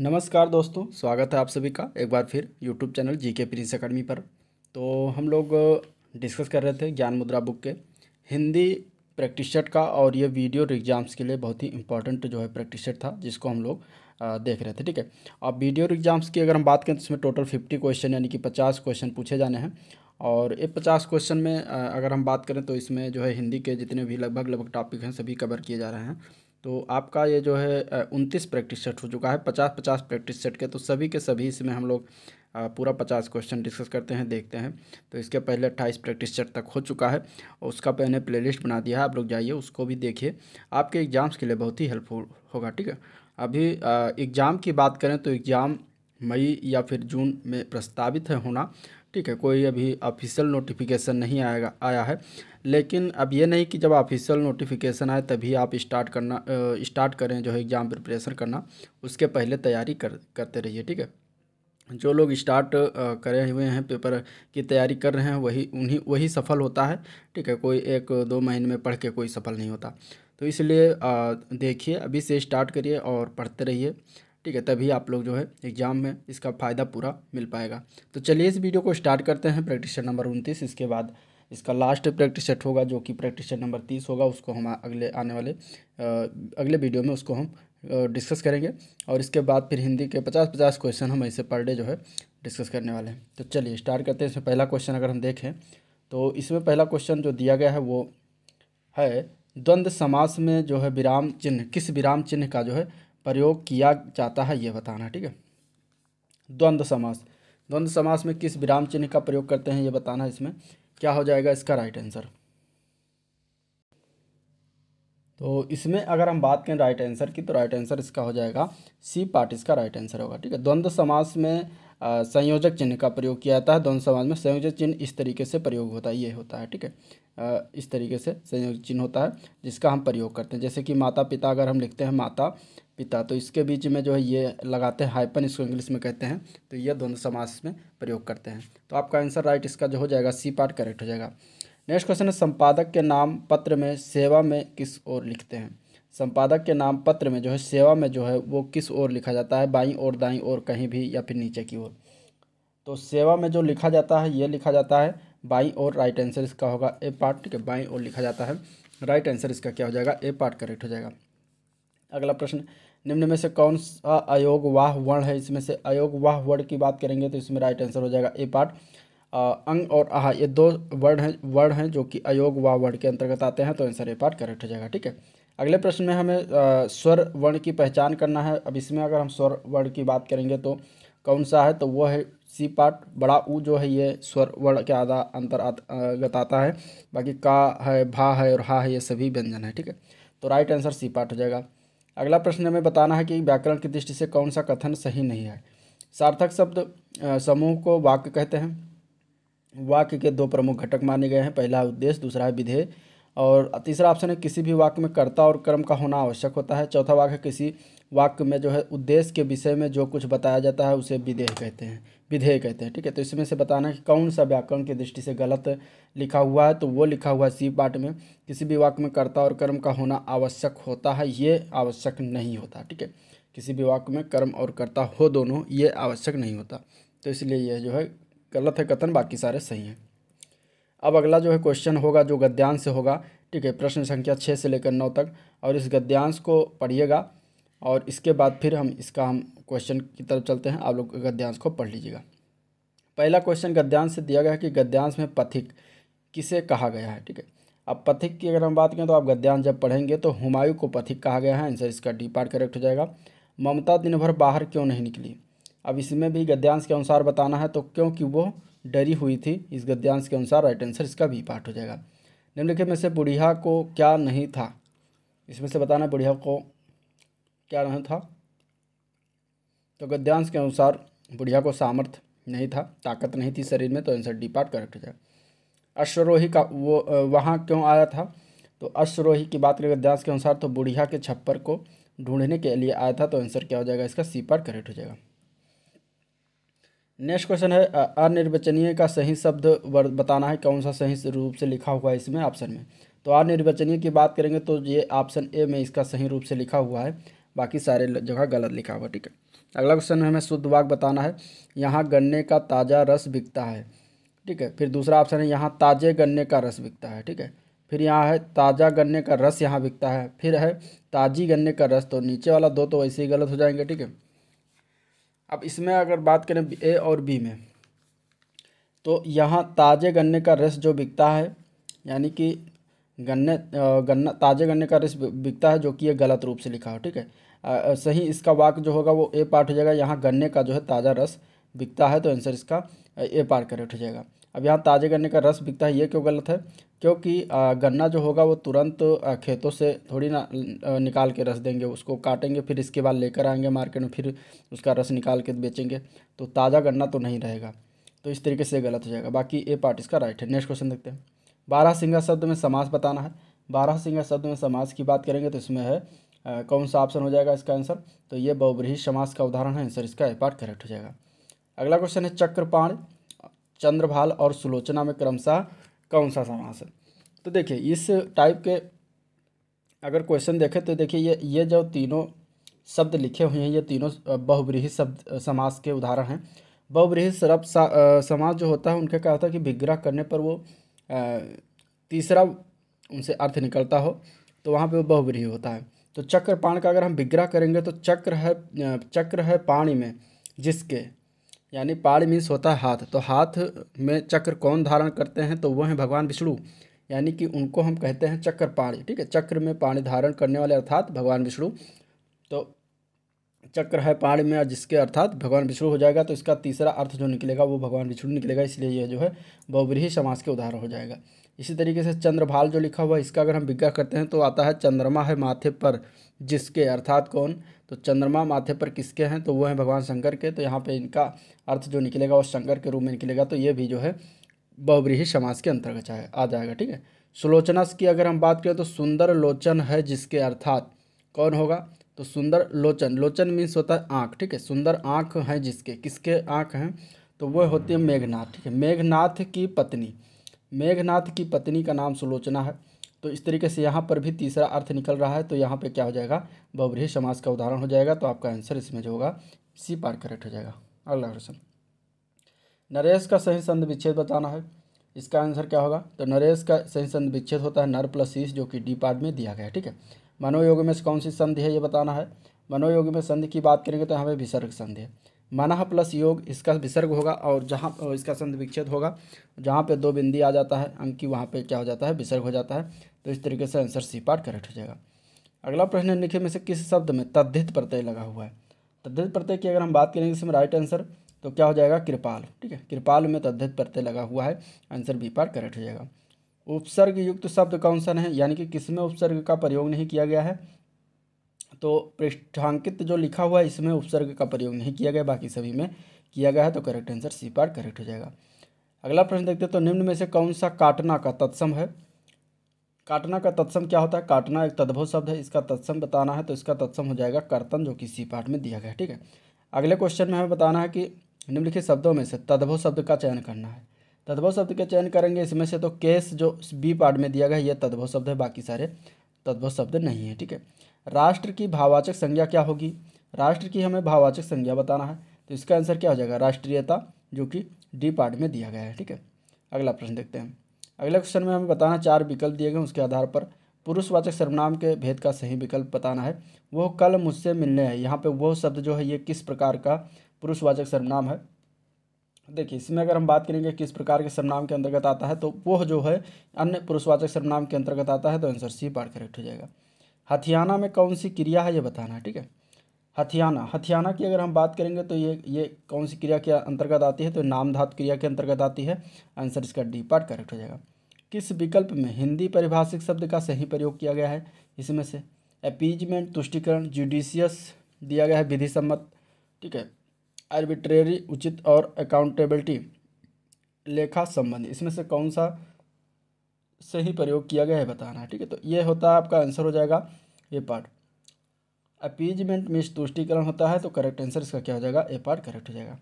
नमस्कार दोस्तों स्वागत है आप सभी का एक बार फिर यूट्यूब चैनल जी के प्रिंस अकेडमी पर तो हम लोग डिस्कस कर रहे थे ज्ञान मुद्रा बुक के हिंदी प्रैक्टिस सेट का और ये वीडियो एग्ज़ाम्स के लिए बहुत ही इंपॉर्टेंट जो है प्रैक्टिस सेट था जिसको हम लोग देख रहे थे ठीक है अब वीडियो एग्ज़ाम्स की अगर हम बात करें तो इसमें टोटल फिफ्टी क्वेश्चन यानी कि पचास क्वेश्चन पूछे जाने हैं और ये पचास क्वेश्चन में अगर हम बात करें तो इसमें जो है हिंदी के जितने भी लगभग लगभग टॉपिक हैं सभी कवर किए जा रहे हैं तो आपका ये जो है उनतीस प्रैक्टिस सेट हो चुका है पचास पचास प्रैक्टिस सेट के तो सभी के सभी इसमें हम लोग पूरा पचास क्वेश्चन डिस्कस करते हैं देखते हैं तो इसके पहले अट्ठाईस प्रैक्टिस सेट तक हो चुका है और उसका तो मैंने प्ले लिस्ट बना दिया है आप लोग जाइए उसको भी देखिए आपके एग्ज़ाम्स के लिए बहुत ही हेल्पफुल होगा ठीक है अभी एग्ज़ाम की बात करें तो एग्ज़ाम मई या फिर जून में प्रस्तावित है होना ठीक है कोई अभी ऑफिशियल नोटिफिकेशन नहीं आएगा आया है लेकिन अब ये नहीं कि जब ऑफिशियल नोटिफिकेशन आए तभी आप स्टार्ट करना स्टार्ट करें जो है एग्ज़ाम प्रिपरेशन करना उसके पहले तैयारी कर करते रहिए ठीक है जो लोग स्टार्ट करे हुए हैं पेपर की तैयारी कर रहे हैं वही उन्हीं वही सफल होता है ठीक है कोई एक दो महीने में पढ़ के कोई सफल नहीं होता तो इसलिए देखिए अभी से स्टार्ट करिए और पढ़ते रहिए ठीक है तभी आप लोग जो है एग्ज़ाम में इसका फ़ायदा पूरा मिल पाएगा तो चलिए इस वीडियो को स्टार्ट करते हैं प्रैक्टिस नंबर उनतीस इसके बाद इसका लास्ट प्रैक्टिस सेट होगा जो कि प्रैक्टिस सेट नंबर तीस होगा उसको हम अगले आने वाले अगले वीडियो में उसको हम डिस्कस करेंगे और इसके बाद फिर हिंदी के पचास पचास क्वेश्चन हम ऐसे पर डे जो है डिस्कस करने वाले हैं तो चलिए स्टार्ट करते हैं इसमें पहला क्वेश्चन अगर हम देखें तो इसमें पहला क्वेश्चन जो दिया गया है वो है द्वंद्व समास में जो है विराम चिन्ह किस विराम चिन्ह का जो है प्रयोग किया जाता है ये बताना ठीक है द्वंद्व समास द्वंद्व समास में किस विराम चिन्ह का प्रयोग करते हैं ये बताना है इसमें क्या हो जाएगा इसका राइट आंसर तो इसमें अगर हम बात करें राइट आंसर की तो राइट आंसर इसका हो जाएगा सी पार्ट इसका राइट आंसर होगा ठीक है द्वंद्व समास में संयोजक चिन्ह का प्रयोग किया जाता है द्वंद्व समाज में संयोजक चिन्ह इस तरीके से प्रयोग होता है ये होता है ठीक है इस तरीके से संयोजक चिन्ह होता है जिसका हम प्रयोग करते हैं जैसे कि माता पिता अगर हम लिखते हैं माता पिता तो इसके बीच में जो है ये लगाते हैं हाइपन इसको इंग्लिश में कहते हैं तो ये दोनों समास में प्रयोग करते हैं तो आपका आंसर राइट इसका जो हो जाएगा सी पार्ट करेक्ट हो जाएगा नेक्स्ट क्वेश्चन है संपादक के नाम पत्र में सेवा में किस ओर लिखते हैं संपादक के नाम पत्र में जो है सेवा में जो है वो किस ओर लिखा जाता है बाई और दाई और कहीं भी या फिर नीचे की ओर तो सेवा में जो लिखा जाता है ये लिखा जाता है बाई और राइट आंसर इसका होगा ए पार्ट ठीक है बाई और लिखा जाता है राइट आंसर इसका क्या हो जाएगा ए पार्ट करेक्ट हो जाएगा अगला प्रश्न निम्न में से कौन सा अयोग वाह वर्ण है इसमें से अयोग वाह वर्ण की बात करेंगे तो इसमें राइट आंसर हो जाएगा ए पार्ट अंग और आह ये दो वर्ड हैं वर्ण हैं जो कि अयोग वाह वर्ण के अंतर्गत आते हैं तो आंसर ए पार्ट करेक्ट हो जाएगा ठीक है अगले प्रश्न में हमें स्वर वर्ण की पहचान करना है अब इसमें अगर हम स्वर वर्ण की बात करेंगे तो कौन सा है तो वो है सी पार्ट बड़ा ऊ जो है ये स्वर वर्ण के आधा अंतर आता है बाकी का है भा है और हा है ये सभी व्यंजन है ठीक है तो राइट आंसर सी पार्ट हो जाएगा अगला प्रश्न हमें बताना है कि व्याकरण की दृष्टि से कौन सा कथन सही नहीं है सार्थक शब्द समूह को वाक्य कहते हैं वाक्य के दो प्रमुख घटक माने गए हैं पहला उद्देश्य दूसरा है विधेय और तीसरा ऑप्शन है किसी भी वाक्य में कर्ता और कर्म का होना आवश्यक होता है चौथा वाक्य किसी वाक्य में जो है उद्देश्य के विषय में जो कुछ बताया जाता है उसे विधेय कहते हैं विधेय कहते हैं ठीक है तो इसमें से बताना है कि कौन सा व्याकरण की दृष्टि से गलत लिखा हुआ है तो वो लिखा हुआ है सी पार्ट में किसी भी वाक्य में कर्ता और कर्म का होना आवश्यक होता है ये आवश्यक नहीं होता ठीक है किसी भी वाक्य में कर्म और कर्ता हो दोनों ये आवश्यक नहीं होता तो इसलिए यह जो है गलत है कथन बाकी सारे सही हैं अब अगला जो है क्वेश्चन होगा जो गद्यांश से होगा ठीक है प्रश्न संख्या छः से लेकर नौ तक और इस गद्यांश को पढ़िएगा और इसके बाद फिर हम इसका हम क्वेश्चन की तरफ चलते हैं आप लोग गद्यांश को पढ़ लीजिएगा पहला क्वेश्चन गद्यांश से दिया गया है कि गद्यांश में पथिक किसे कहा गया है ठीक है अब पथिक की अगर हम बात करें तो आप गद्यांश जब पढ़ेंगे तो हुमायूं को पथिक कहा गया है आंसर इसका डी पार्ट करेक्ट हो जाएगा ममता दिन भर बाहर क्यों नहीं निकली अब इसमें भी गद्यांश के अनुसार बताना है तो क्योंकि वो डरी हुई थी इस गद्यांश के अनुसार राइट आंसर इसका भी पार्ट हो जाएगा निम्नलिखित में से बुढ़िया को क्या नहीं था इसमें से बताना बुढ़िया को क्या नहीं था तो गद्यांश के अनुसार बुढ़िया को सामर्थ्य नहीं था ताकत नहीं थी शरीर में तो आंसर डी पार्ट करेक्ट हो जाएगा अश्वरोही का वो वहाँ क्यों आया था तो अश्वरोही की बात करें गद्यांश के अनुसार तो बुढ़िया के छप्पर को ढूंढने के लिए आया था तो आंसर क्या हो जाएगा इसका सी पार्ट करेक्ट हो जाएगा नेक्स्ट क्वेश्चन है अनिर्वचनीय का सही शब्द बताना है कौन सा सही रूप से लिखा हुआ है इसमें ऑप्शन में तो अनिर्वचनीय की बात करेंगे तो ये ऑप्शन ए में इसका सही रूप से लिखा हुआ है बाकी सारे जगह गलत लिखा हुआ ठीक है अगला क्वेश्चन हमें शुद्ध वाक बताना है यहाँ गन्ने का ताज़ा रस बिकता है ठीक है फिर दूसरा ऑप्शन है यहाँ ताज़े गन्ने का रस बिकता है ठीक है फिर यहाँ है ताज़ा गन्ने का रस यहाँ बिकता है फिर है ताज़ी गन्ने का रस तो नीचे वाला दो तो वैसे ही गलत हो जाएंगे ठीक है अब इसमें अगर बात करें ए और बी में तो यहाँ ताज़े गन्ने का रस जो बिकता है यानी कि गन्ने गन्ना ताज़े गन्ने का रस बिकता है जो कि ये गलत रूप से लिखा हो ठीक है सही इसका वाक जो होगा वो ए पार्ट हो जाएगा यहाँ गन्ने का जो है ताज़ा रस बिकता है तो आंसर इसका ए पार्ट करेक्ट हो जाएगा अब यहाँ ताज़े गन्ने का रस बिकता है ये क्यों गलत है क्योंकि गन्ना जो होगा वो तुरंत खेतों से थोड़ी ना निकाल के रस देंगे उसको काटेंगे फिर इसके बाद लेकर आएंगे मार्केट में फिर उसका रस निकाल के बेचेंगे तो ताज़ा गन्ना तो नहीं रहेगा तो इस तरीके से गलत हो जाएगा बाकी ए पार्ट इसका राइट है नेक्स्ट क्वेश्चन देखते हैं बारह सिंगा शब्द में समास बताना है बारह सिंगा शब्द में समास की बात करेंगे तो इसमें है कौन सा ऑप्शन हो जाएगा इसका आंसर तो ये बहुब्रीही समास का उदाहरण है आंसर इसका ए पार्ट करेक्ट हो जाएगा अगला क्वेश्चन है चक्रपाण चंद्रभाल और सुलोचना में क्रमशः कौन सा समास है तो देखिए इस टाइप के अगर क्वेश्चन देखें तो देखिए ये ये जो तीनों शब्द लिखे हुए हैं ये तीनों बहुब्रीही शब्द समास के उदाहरण हैं बहुब्रीही सरब समास जो होता है उनका क्या होता है कि विग्रह करने पर वो तीसरा उनसे अर्थ निकलता हो तो वहाँ पे वो बहुब्रीही होता है तो चक्र पाण का अगर हम विग्रह करेंगे तो चक्र है चक्र है पाणी में जिसके यानी पाड़ मीन्स होता है हाथ तो हाथ में चक्र कौन धारण करते हैं तो वह हैं भगवान विष्णु यानी कि उनको हम कहते हैं चक्र पाणी ठीक है चक्र में पाणी धारण करने वाले अर्थात भगवान विष्णु तो चक्र है पाणी में जिसके अर्थात भगवान विष्णु हो जाएगा तो इसका तीसरा अर्थ जो निकलेगा वो भगवान विष्णु निकलेगा इसलिए यह जो है बहुब्रीही समाज के उदाहरण हो जाएगा इसी तरीके से चंद्रभाल जो लिखा हुआ है इसका अगर हम विज्ञा करते हैं तो आता है चंद्रमा है माथे पर जिसके अर्थात कौन तो चंद्रमा माथे पर किसके हैं तो वो हैं भगवान शंकर के तो यहाँ पे इनका अर्थ जो निकलेगा वो शंकर के रूप में निकलेगा तो ये भी जो है बहुब्रीही समाज के अंतर्गत आ जाएगा ठीक है सुलोचना की अगर हम बात करें तो सुंदर लोचन है जिसके अर्थात कौन होगा तो सुंदर लोचन लोचन मीन्स होता है आँख ठीक है सुंदर आँख है जिसके किसके आँख हैं तो वह होती है मेघनाथ ठीक है मेघनाथ की पत्नी मेघनाथ की पत्नी का नाम सुलोचना है तो इस तरीके से यहाँ पर भी तीसरा अर्थ निकल रहा है तो यहाँ पर क्या हो जाएगा बबरीही समाज का उदाहरण हो जाएगा तो आपका आंसर इसमें जो होगा सी पार करेक्ट हो जाएगा अगला क्वेश्चन नरेश का सही संध विच्छेद बताना है इसका आंसर क्या होगा तो नरेश का सही संध विच्छेद होता है नर प्लस ईस जो कि डी पार्ट में दिया गया है ठीक है मनोयोग में कौन सी संधि है ये बताना है मनोयोग में संधि की बात करेंगे तो यहाँ पर विसर्ग संधि है मनह प्लस योग इसका विसर्ग होगा और जहाँ इसका संधि विच्छेद होगा जहाँ पे दो बिंदी आ जाता है अंकी वहाँ पे क्या हो जाता है विसर्ग हो जाता है तो इस तरीके से आंसर सी पार्ट करेक्ट हो जाएगा अगला प्रश्न है में से किस शब्द में तद्धित प्रत्यय लगा हुआ है तद्धित प्रत्यय की अगर हम बात करेंगे इसमें राइट आंसर तो क्या हो जाएगा कृपाल ठीक है कृपाल में तद्धित प्रत्यय लगा हुआ है आंसर बी पार्ट करेक्ट हो जाएगा उपसर्ग युक्त शब्द कौन सा है यानी कि किसमें उपसर्ग का प्रयोग नहीं किया गया है तो पृष्ठांकित जो लिखा हुआ है इसमें उपसर्ग का प्रयोग नहीं किया गया बाकी सभी में किया गया है तो correct answer C part correct हो जाएगा अगला प्रश्न देखते हैं तो निम्न में से कौन सा काटना का तत्सम है काटना का तत्सम क्या होता है काटना एक तद्भव शब्द है इसका तत्सम बताना है तो इसका तत्सम हो जाएगा कर्तन जो कि सी पार्ट में दिया गया है ठीक है अगले क्वेश्चन में हमें बताना है कि निम्नलिखित शब्दों में से तद्भव शब्द का चयन करना है तद्भव शब्द का चयन करेंगे इसमें से तो केस जो बी पार्ट में दिया गया है यह तद्भव शब्द है बाकी सारे तद्भव शब्द नहीं है ठीक है राष्ट्र की भाववाचक संज्ञा क्या होगी राष्ट्र की हमें भाववाचक संज्ञा बताना है तो इसका आंसर क्या हो जाएगा राष्ट्रीयता जो कि डी पार्ट में दिया गया है ठीक है अगला प्रश्न देखते हैं अगले क्वेश्चन में हमें बताना चार विकल्प दिए गए उसके आधार पर पुरुषवाचक सर्वनाम के भेद का सही विकल्प बताना है वो कल मुझसे मिलने हैं यहाँ पे वो शब्द जो है ये किस प्रकार का पुरुषवाचक सर्वनाम है देखिए इसमें अगर हम बात करेंगे किस प्रकार के सर्वनाम के अंतर्गत आता है तो वो जो है अन्य पुरुषवाचक सर्वनाम के अंतर्गत आता है तो आंसर सी पार करेक्ट हो जाएगा हथियाना में कौन सी क्रिया है ये बताना है ठीक है हथियाना हथियाना की अगर हम बात करेंगे तो ये ये कौन सी क्रिया के अंतर्गत आती है तो नाम क्रिया के अंतर्गत आती है आंसर इसका डी पार्ट करेक्ट हो जाएगा किस विकल्प में हिंदी परिभाषिक शब्द का सही प्रयोग किया गया है इसमें से अपीजमेंट तुष्टिकरण जुडिशियस दिया गया है विधि सम्मत ठीक है आर्बिट्रेरी उचित और अकाउंटेबिलिटी लेखा संबंधी इसमें से कौन सा सही प्रयोग किया गया है बताना है ठीक है तो ये होता है आपका आंसर हो जाएगा ये पार्ट अपीजमेंट में तुष्टिकरण होता है तो करेक्ट आंसर इसका क्या हो जाएगा ए पार्ट करेक्ट हो जाएगा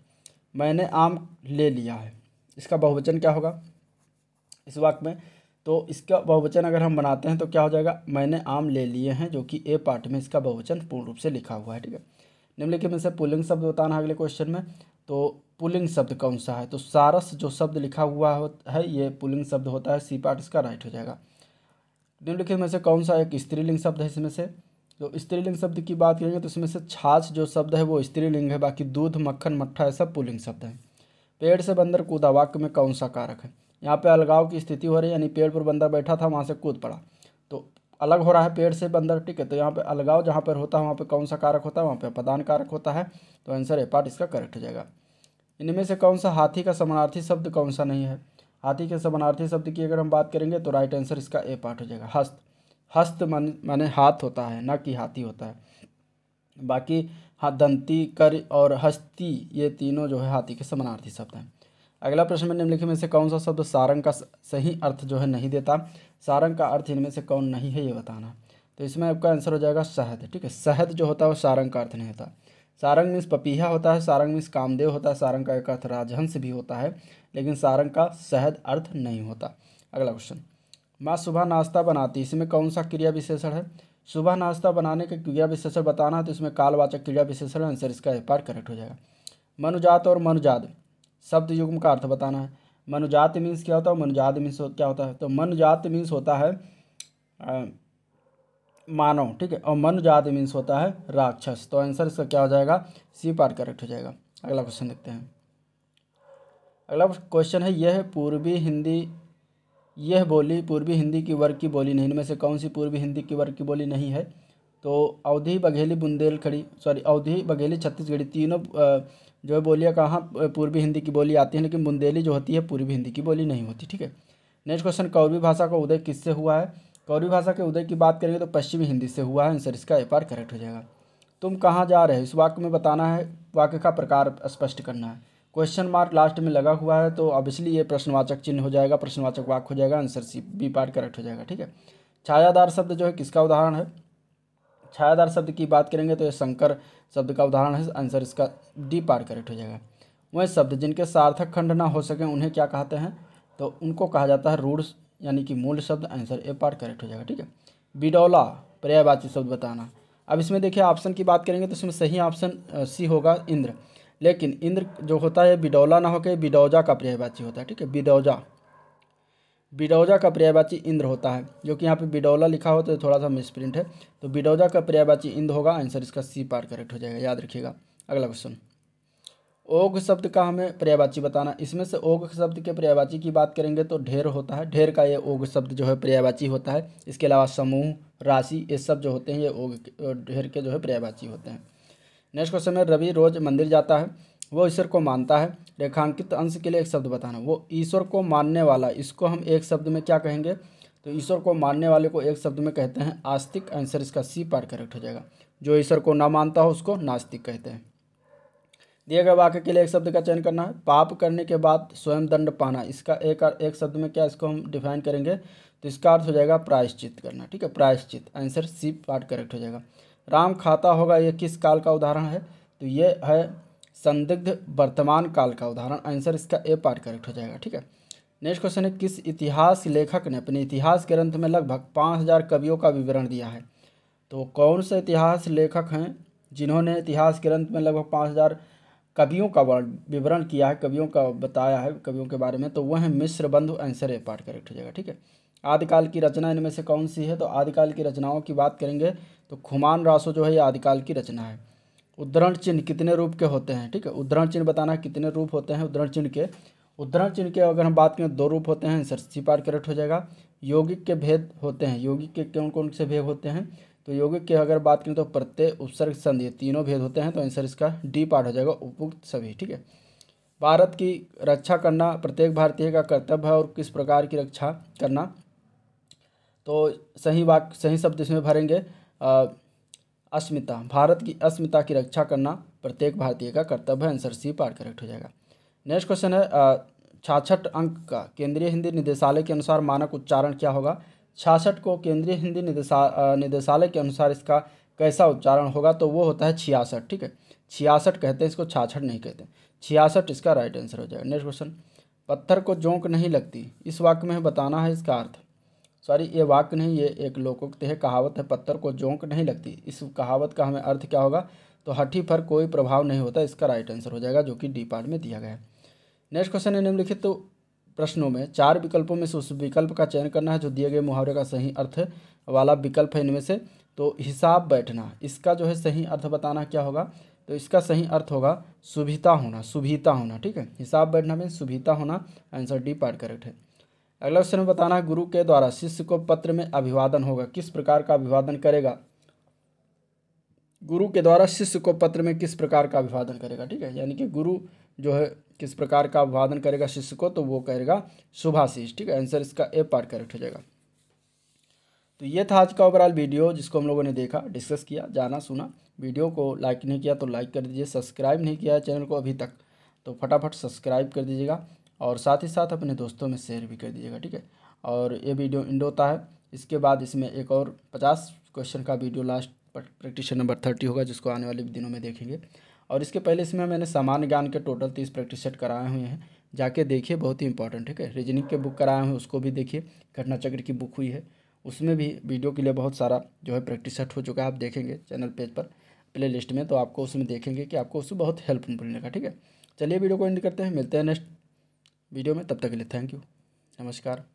मैंने आम ले लिया है इसका बहुवचन क्या होगा इस वाक्य में तो इसका बहुवचन अगर हम बनाते हैं तो क्या हो जाएगा मैंने आम ले लिए हैं जो कि ए पार्ट में इसका बहुवचन पूर्ण रूप से लिखा हुआ है ठीक है निम्नलिखित में से पुलिंग शब्द बताना है अगले क्वेश्चन में तो पुलिंग शब्द कौन सा है तो सारस जो शब्द लिखा हुआ है ये पुलिंग शब्द होता है सी पार्ट इसका राइट हो जाएगा निम्नलिखित में से कौन सा एक स्त्रीलिंग शब्द है इसमें से तो स्त्रीलिंग शब्द की बात करेंगे तो इसमें से छाछ जो शब्द है वो स्त्रीलिंग है बाकी दूध मक्खन मट्ठा ये सब पुलिंग शब्द है पेड़ से बंदर कूदा वाक्य में कौन सा कारक है यहाँ पे अलगाव की स्थिति हो रही है यानी पेड़ पर बंदर बैठा था वहाँ से कूद पड़ा तो अलग हो रहा है पेड़ से बंदर ठीक है तो यहाँ पर अलगाव जहाँ पर होता है वहाँ पर कौन सा कारक होता है वहाँ पर अपदान कारक होता है तो आंसर ए पार्ट इसका करेक्ट हो जाएगा इनमें से कौन सा हाथी का समानार्थी शब्द कौन सा नहीं है हाथी के समानार्थी शब्द की अगर हम बात करेंगे तो राइट आंसर इसका ए पार्ट हो जाएगा हस्त हस्त मन माने हाथ होता है ना कि हाथी होता है बाकी हाथ दंती कर और हस्ती ये तीनों जो है हाथी के समानार्थी शब्द हैं अगला प्रश्न में निम्नलिखित में से कौन सा शब्द सारंग का सही अर्थ जो है नहीं देता सारंग का अर्थ इनमें से कौन नहीं है ये बताना तो इसमें आपका आंसर हो जाएगा शहद ठीक है शहद जो होता है वो सारंग का अर्थ नहीं होता सारंग मीन्स पपीहा होता है सारंग मीन्स कामदेव होता है सारंग का एक अर्थ राजहंस भी होता है लेकिन सारंग का शहद अर्थ नहीं होता अगला क्वेश्चन माँ सुबह नाश्ता बनाती इसमें कौन सा क्रिया विशेषण है सुबह नाश्ता बनाने का क्रिया विशेषण बताना है तो इसमें कालवाचक क्रिया विशेषण आंसर इसका पार्ट करेक्ट हो जाएगा मनुजात और मनुजाद शब्द युग्म का अर्थ बताना है मनुजात मीन्स क्या होता है मनुजात मीन्स क्या होता है तो मनुजात मीन्स होता है मानव ठीक है और मनुजात मीन्स होता है राक्षस तो आंसर इसका क्या हो जाएगा सी पार्ट करेक्ट हो जाएगा अगला क्वेश्चन देखते हैं अगला क्वेश्चन है यह पूर्वी हिंदी यह बोली पूर्वी हिंदी की वर्ग की बोली नहीं इनमें से कौन सी पूर्वी हिंदी की वर्ग की बोली नहीं है तो अवधि बघेली बुंदेलखड़ी सॉरी अवधि बघेली छत्तीसगढ़ी तीनों जो है बोलियाँ कहाँ पूर्वी हिंदी की बोली आती है लेकिन बुंदेली जो होती है पूर्वी हिंदी की बोली नहीं होती ठीक है नेक्स्ट क्वेश्चन कौरवी भाषा का उदय किससे हुआ है कौरवी भाषा के उदय की बात करेंगे तो पश्चिमी हिंदी से हुआ है आंसर इसका एफ करेक्ट हो जाएगा तुम कहाँ जा रहे हो इस वाक्य में बताना है वाक्य का प्रकार स्पष्ट करना है क्वेश्चन मार्क लास्ट में लगा हुआ है तो ऑब्वियसली ये प्रश्नवाचक चिन्ह हो जाएगा प्रश्नवाचक वाक हो जाएगा answer C B part correct हो जाएगा ठीक है छायादार शब्द जो है किसका उदाहरण है छायादार शब्द की बात करेंगे तो ये शंकर शब्द का उदाहरण है आंसर इसका डी पार्ट करेक्ट हो जाएगा वह शब्द जिनके सार्थक खंड ना हो सके उन्हें क्या कहते हैं तो उनको कहा जाता है रूढ़ यानी कि मूल शब्द आंसर ए पार्ट करेक्ट हो जाएगा ठीक है बिडौला पर्यायवाची शब्द बताना अब इसमें देखिए ऑप्शन की बात करेंगे तो इसमें सही ऑप्शन सी होगा इंद्र लेकिन इंद्र जो होता है बिडौला ना होकर बिडौजा का पर्यायवाची होता है ठीक है बिडौजा बिडौजा का पर्यायवाची इंद्र होता है जो कि यहाँ पे बिडौला लिखा हो तो थोड़ा सा मिसप्रिंट है तो बिडौजा का पर्यायवाची इंद्र होगा आंसर इसका सी पार करेक्ट हो जाएगा याद रखिएगा अगला क्वेश्चन ओघ शब्द का हमें पर्यायवाची बताना इसमें से ओघ शब्द के पर्यायवाची की बात करेंगे तो ढेर होता है ढेर का ये ओघ शब्द जो है पर्यायवाची होता है इसके अलावा समूह राशि ये सब जो होते हैं ये ओघ ढेर के जो है पर्यायवाची होते हैं नेक्स्ट क्वेश्चन है रवि रोज मंदिर जाता है वो ईश्वर को मानता है रेखांकित अंश के लिए एक शब्द बताना वो ईश्वर को मानने वाला इसको हम एक शब्द में क्या कहेंगे तो ईश्वर को मानने वाले को एक शब्द में कहते हैं आस्तिक आंसर इसका सी पार करेक्ट हो जाएगा जो ईश्वर को ना मानता हो उसको नास्तिक कहते हैं दिए गए वाक्य के लिए एक शब्द का चयन करना है पाप करने के बाद स्वयं दंड पाना इसका एक एक शब्द में क्या इसको हम डिफाइन करेंगे तो इसका अर्थ हो जाएगा प्रायश्चित करना ठीक है प्रायश्चित आंसर सी पार्ट करेक्ट हो जाएगा राम खाता होगा यह किस काल का उदाहरण है तो ये है संदिग्ध वर्तमान काल का उदाहरण आंसर इसका ए पार्ट करेक्ट हो जाएगा ठीक है नेक्स्ट क्वेश्चन है किस इतिहास लेखक ने अपने इतिहास ग्रंथ में लगभग पाँच हज़ार कवियों का विवरण दिया है तो कौन से इतिहास लेखक हैं जिन्होंने इतिहास ग्रंथ में लगभग पाँच हज़ार कवियों का वर्ण विवरण किया है कवियों का बताया है कवियों के बारे में तो वह है मिश्र बंधु आंसर है पार्ट करेक्ट हो जाएगा ठीक है आदिकाल की रचना इनमें से कौन सी है तो आदिकाल की रचनाओं की बात करेंगे तो खुमान रासो जो है ये आदिकाल की रचना है उद्धरण चिन्ह कितने रूप के होते हैं ठीक है उद्धरण चिन्ह बताना कितने रूप होते हैं उद्धरण चिन्ह के उद्धरण चिन्ह के अगर हम बात करें दो रूप होते हैं आंसर सी पार्ट करेक्ट हो जाएगा यौगिक के भेद होते हैं यौगिक के कौन कौन से भेद होते हैं तो यौगिक की अगर बात करें तो प्रत्यय उपसर्ग संधि तीनों भेद होते हैं तो आंसर इसका डी पार्ट हो जाएगा उपयुक्त सभी ठीक है भारत की रक्षा करना प्रत्येक भारतीय का कर्तव्य है और किस प्रकार की रक्षा करना तो सही वाक सही शब्द इसमें भरेंगे अस्मिता भारत की अस्मिता की रक्षा करना प्रत्येक भारतीय का कर्तव्य है आंसर सी पार्ट करेक्ट हो जाएगा नेक्स्ट क्वेश्चन है छाछठ अंक का केंद्रीय हिंदी निदेशालय के अनुसार मानक उच्चारण क्या होगा छियासठ को केंद्रीय हिंदी निदेशा निदेशालय के अनुसार इसका कैसा उच्चारण होगा तो वो होता है छियासठ ठीक है छियासठ कहते हैं इसको छाछठ नहीं कहते छियासठ इसका राइट आंसर हो जाएगा नेक्स्ट क्वेश्चन पत्थर को जोंक नहीं लगती इस वाक्य में बताना है इसका अर्थ सॉरी ये वाक्य नहीं ये एक लोकोक्त है कहावत है पत्थर को जोंक नहीं लगती इस कहावत का हमें अर्थ क्या होगा तो हठी पर कोई प्रभाव नहीं होता इसका राइट आंसर हो जाएगा जो कि डी पार्ट में दिया गया है नेक्स्ट क्वेश्चन है निम्नलिखित तो प्रश्नों में चार विकल्पों में से उस विकल्प का चयन करना है जो दिए गए मुहावरे का सही अर्थ वाला विकल्प है इनमें से तो हिसाब बैठना इसका जो है सही अर्थ बताना क्या होगा तो इसका सही अर्थ होगा सुभिता होना सुभिता होना ठीक है हिसाब बैठना में सुभिता होना आंसर डी पार्ट करेक्ट है अगला क्वेश्चन में बताना है गुरु के द्वारा शिष्य को पत्र में अभिवादन होगा किस प्रकार का अभिवादन करेगा गुरु के द्वारा शिष्य को पत्र में किस प्रकार का अभिवादन करेगा ठीक है यानी कि गुरु जो है किस प्रकार का अभिवादन करेगा शिष्य को तो वो करेगा सुभाषीष ठीक है आंसर इसका ए पार्ट करेक्ट हो जाएगा तो ये था आज का ओवरऑल वीडियो जिसको हम लोगों ने देखा डिस्कस किया जाना सुना वीडियो को लाइक नहीं किया तो लाइक कर दीजिए सब्सक्राइब नहीं किया है चैनल को अभी तक तो फटाफट सब्सक्राइब कर दीजिएगा और साथ ही साथ अपने दोस्तों में शेयर भी कर दीजिएगा ठीक है और ये वीडियो इंड होता है इसके बाद इसमें एक और पचास क्वेश्चन का वीडियो लास्ट प्रैक्टिशन नंबर थर्टी होगा जिसको आने वाले दिनों में देखेंगे और इसके पहले इसमें मैंने सामान्य ज्ञान के टोटल तीस प्रैक्टिस सेट कराए हुए हैं जाके देखिए बहुत ही इंपॉर्टेंट ठीक है रीजनिंग के बुक कराए हुए उसको भी देखिए घटना चक्र की बुक हुई है उसमें भी वीडियो के लिए बहुत सारा जो है प्रैक्टिस सेट हो चुका है आप देखेंगे चैनल पेज पर प्ले लिस्ट में तो आपको उसमें देखेंगे कि आपको उससे बहुत हेल्प मिलने का ठीक है चलिए वीडियो को एंड करते हैं मिलते हैं नेक्स्ट वीडियो में तब तक के लिए थैंक यू नमस्कार